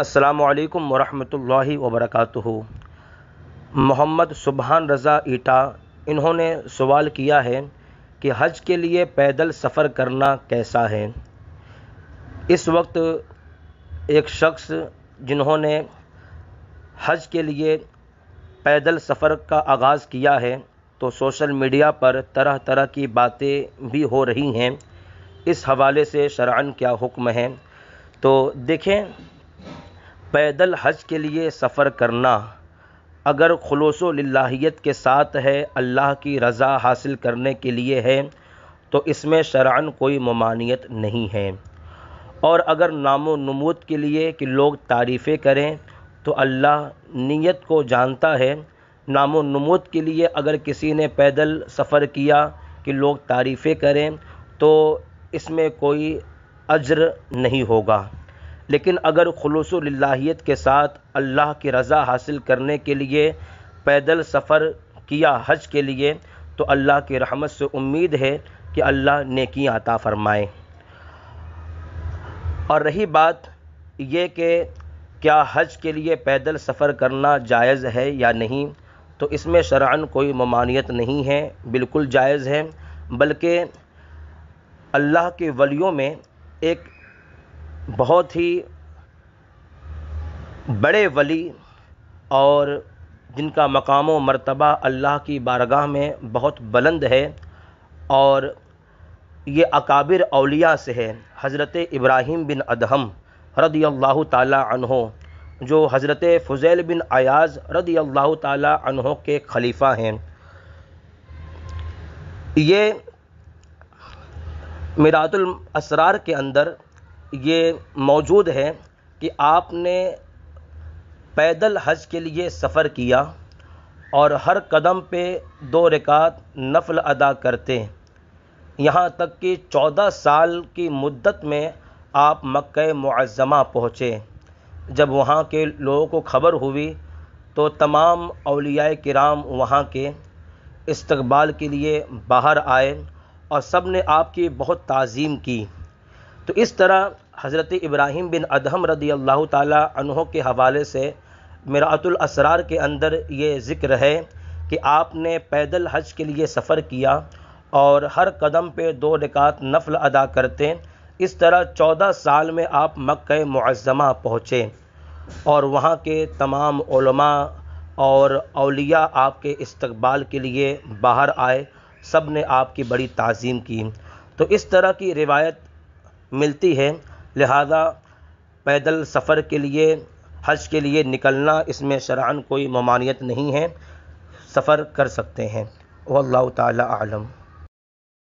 असलकम वरहमल वबरक मोहम्मद सुबहान रज़ा ईटा इन्होंने सवाल किया है कि हज के लिए पैदल सफ़र करना कैसा है इस वक्त एक शख्स जिन्होंने हज के लिए पैदल सफ़र का आगाज़ किया है तो सोशल मीडिया पर तरह तरह की बातें भी हो रही हैं इस हवाले से शरअन क्या हुक्म है तो देखें पैदल हज के लिए सफ़र करना अगर खलूस लाहीत के साथ है अल्लाह की रज़ा हासिल करने के लिए है तो इसमें शरान कोई ममानियत नहीं है और अगर नामो नमूद के लिए कि लोग तारीफ़ें करें तो अल्लाह नीयत को जानता है नामो नमूद के लिए अगर किसी ने पैदल सफ़र किया कि लोग तारीफ़ें करें तो इसमें कोई अज्र नहीं होगा लेकिन अगर खलूस लाहीत के साथ अल्लाह की रज़ा हासिल करने के लिए पैदल सफ़र किया हज के लिए तो अल्लाह की रहमत से उम्मीद है कि अल्लाह नेकी आता फरमाए और रही बात ये कि क्या हज के लिए पैदल सफ़र करना जायज़ है या नहीं तो इसमें शरान कोई ममानियत नहीं है बिल्कुल जायज़ है बल्कि अल्लाह के वलियों में एक बहुत ही बड़े वली और जिनका मकाम व मरतबा अल्लाह की बारगाह में बहुत बुलंद है और ये अकाबिर अलिया से है हज़रत इब्राहिम बिन अदहम रदी अल्लाह तहो जो हज़रत फ़ुज़ैल बिन अयाज रदी अल्लाह तहों के खलीफ़ा हैं ये मिरातुल असरार के अंदर ये मौजूद है कि आपने पैदल हज के लिए सफ़र किया और हर कदम पे दो रिकात नफल अदा करते यहाँ तक कि चौदह साल की मुद्दत में आप मक्के मुआज़मा पहुँचे जब वहाँ के लोगों को खबर हुई तो तमाम अलिया कराम वहाँ के इस्तबाल के लिए बाहर आए और सब ने आपकी बहुत तज़ीम की तो इस तरह हज़रत इब्राहिम बिन अदहम रदी अल्लाह तहों के हवाले से मेरातुल असरार के अंदर ये ज़िक्र है कि आपने पैदल हज के लिए सफ़र किया और हर कदम पे दो रिकात नफल अदा करते इस तरह चौदह साल में आप मक् मुआज़मा पहुँचे और वहाँ के तमाम और अलिया आपके इस्तबाल के लिए बाहर आए सब ने आपकी बड़ी तज़ीम की तो इस तरह की रिवायत मिलती है लिहाजा पैदल सफ़र के लिए हज के लिए निकलना इसमें शरा कोई ममानियत नहीं है सफ़र कर सकते हैं वल्ल तलम आलम